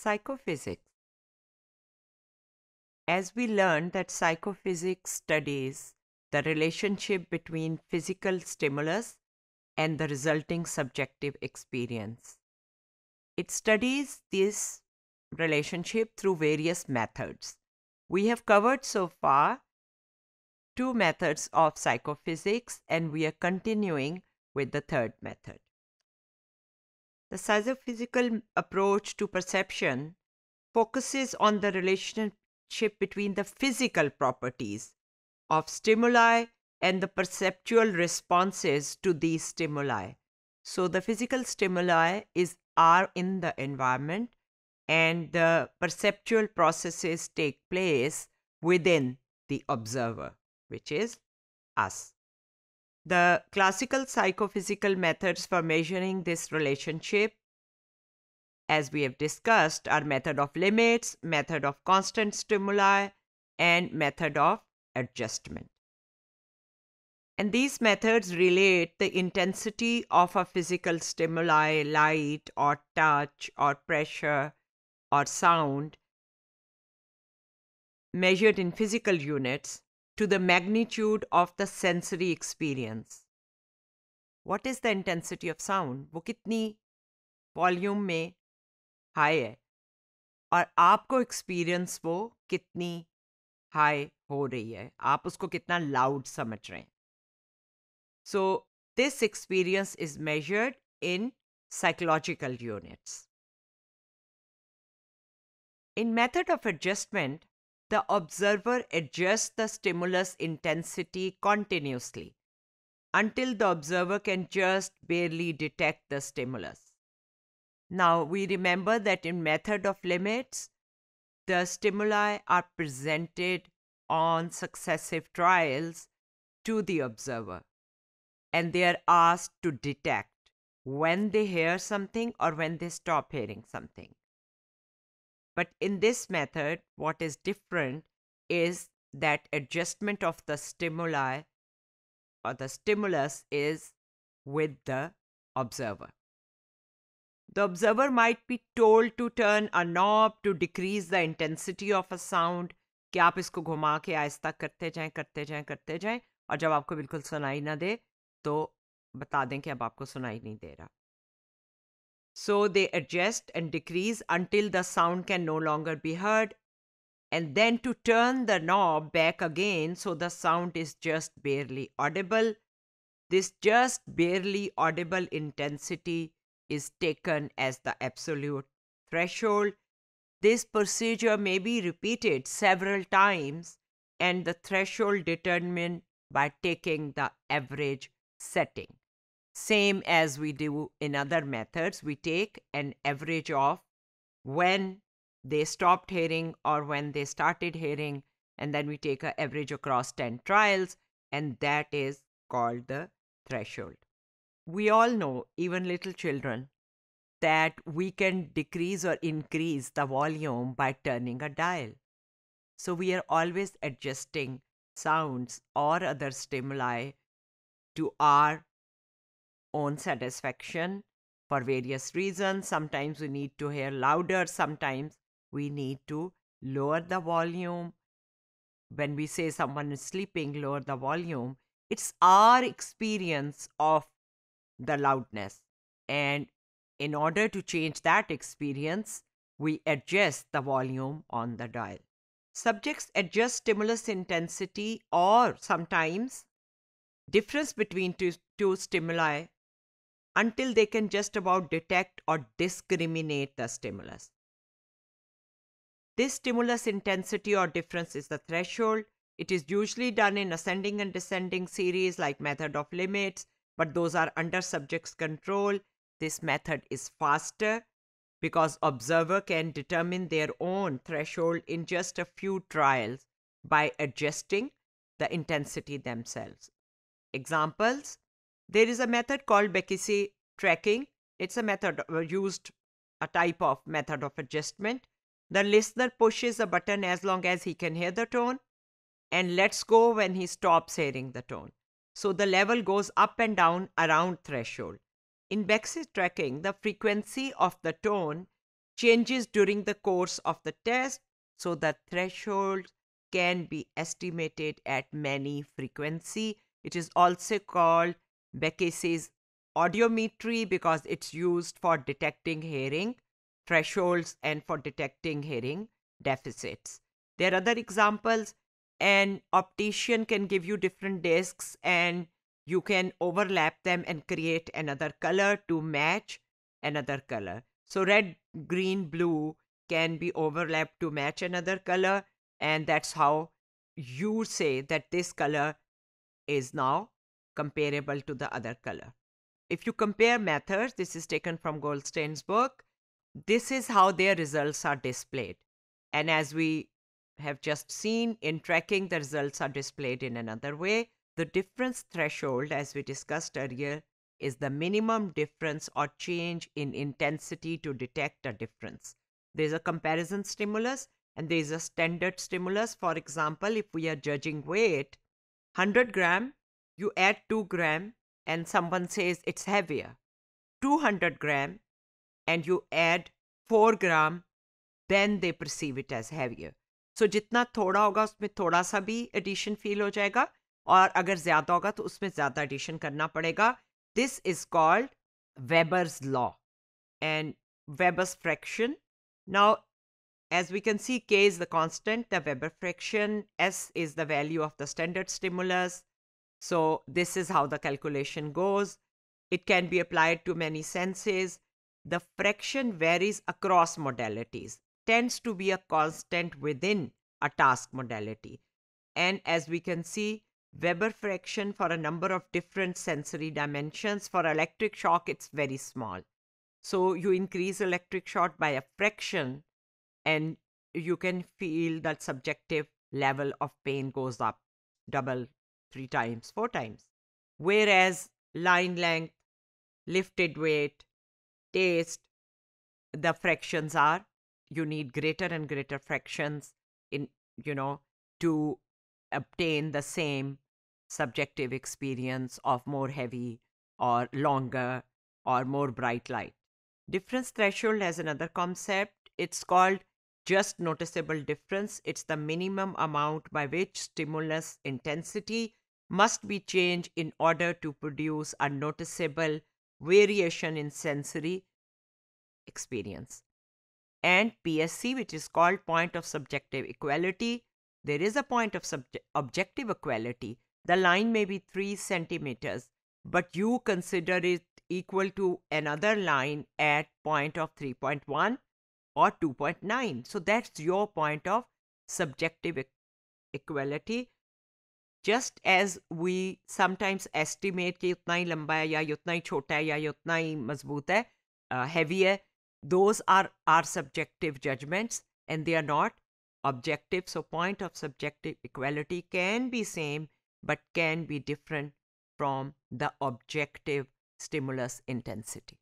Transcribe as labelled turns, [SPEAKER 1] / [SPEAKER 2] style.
[SPEAKER 1] psychophysics. As we learned that psychophysics studies the relationship between physical stimulus and the resulting subjective experience. It studies this relationship through various methods. We have covered so far two methods of psychophysics and we are continuing with the third method. The psychophysical approach to perception focuses on the relationship between the physical properties of stimuli and the perceptual responses to these stimuli. So the physical stimuli is are in the environment and the perceptual processes take place within the observer, which is us. The classical psychophysical methods for measuring this relationship, as we have discussed, are method of limits, method of constant stimuli, and method of adjustment. And these methods relate the intensity of a physical stimuli, light or touch or pressure or sound, measured in physical units to the magnitude of the sensory experience. What is the intensity of sound? वो कितनी volume में high है और आपको experience वो कितनी high हो रही है आप उसको कितना loud समझ रहे हैं So this experience is measured in psychological units. In method of adjustment, the observer adjusts the stimulus intensity continuously until the observer can just barely detect the stimulus. Now, we remember that in method of limits, the stimuli are presented on successive trials to the observer and they are asked to detect when they hear something or when they stop hearing something. But in this method, what is different is that adjustment of the stimuli or the stimulus is with the observer. The observer might be told to turn a knob to decrease the intensity of a sound कि आप इसको घुमा के आहिस्ता करते जाएं करते जाएं करते जाएं और जब आपको बिल्कुल सुनाई ना दे तो बता दें कि अब आपको सुनाई नहीं दे रहा so they adjust and decrease until the sound can no longer be heard, and then to turn the knob back again so the sound is just barely audible. This just barely audible intensity is taken as the absolute threshold. This procedure may be repeated several times and the threshold determined by taking the average setting. Same as we do in other methods, we take an average of when they stopped hearing or when they started hearing, and then we take an average across 10 trials, and that is called the threshold. We all know, even little children, that we can decrease or increase the volume by turning a dial. So we are always adjusting sounds or other stimuli to our own satisfaction for various reasons. Sometimes we need to hear louder, sometimes we need to lower the volume. When we say someone is sleeping, lower the volume. It's our experience of the loudness. And in order to change that experience, we adjust the volume on the dial. Subjects adjust stimulus intensity or sometimes difference between two, two stimuli until they can just about detect or discriminate the stimulus. This stimulus intensity or difference is the threshold. It is usually done in ascending and descending series like method of limits, but those are under subject's control. This method is faster because observer can determine their own threshold in just a few trials by adjusting the intensity themselves. Examples there is a method called Bekisi tracking. It's a method uh, used, a type of method of adjustment. The listener pushes a button as long as he can hear the tone and lets go when he stops hearing the tone. So the level goes up and down around threshold. In Bekisi tracking, the frequency of the tone changes during the course of the test, so the threshold can be estimated at many frequency. It is also called Becky says audiometry because it's used for detecting hearing thresholds and for detecting hearing deficits. There are other examples. An optician can give you different discs and you can overlap them and create another color to match another color. So red, green, blue can be overlapped to match another color and that's how you say that this color is now comparable to the other color. If you compare methods, this is taken from Goldstein's book. This is how their results are displayed. And as we have just seen in tracking, the results are displayed in another way. The difference threshold, as we discussed earlier, is the minimum difference or change in intensity to detect a difference. There's a comparison stimulus and there's a standard stimulus. For example, if we are judging weight, 100 gram you add 2 gram and someone says it's heavier 200 gram and you add 4 gram then they perceive it as heavier so जितना thoda होगा usme thoda sa bhi addition feel हो jayega. और agar zyada होगा to usme zyada addition karna padega. This is called Weber's law and Weber's fraction. Now, as we can see, k is the constant, the Weber fraction, s is the value of the standard stimulus, so this is how the calculation goes. It can be applied to many senses. The fraction varies across modalities, tends to be a constant within a task modality. And as we can see, Weber fraction for a number of different sensory dimensions. For electric shock, it's very small. So you increase electric shock by a fraction and you can feel that subjective level of pain goes up double three times, four times. Whereas line length, lifted weight, taste, the fractions are you need greater and greater fractions in you know to obtain the same subjective experience of more heavy or longer or more bright light difference threshold has another concept it's called just noticeable difference it's the minimum amount by which stimulus intensity must be changed in order to produce a noticeable variation in sensory experience. And PSC, which is called point of subjective equality, there is a point of objective equality. The line may be 3 centimeters, but you consider it equal to another line at point of 3.1 or 2.9. So that's your point of subjective e- equality just as we sometimes estimate कि उतना ही लंबा है या उतना ही छोटा है या उतना ही those are our subjective judgments and they are not objective so point of subjective equality can be same but can be different from the objective stimulus intensity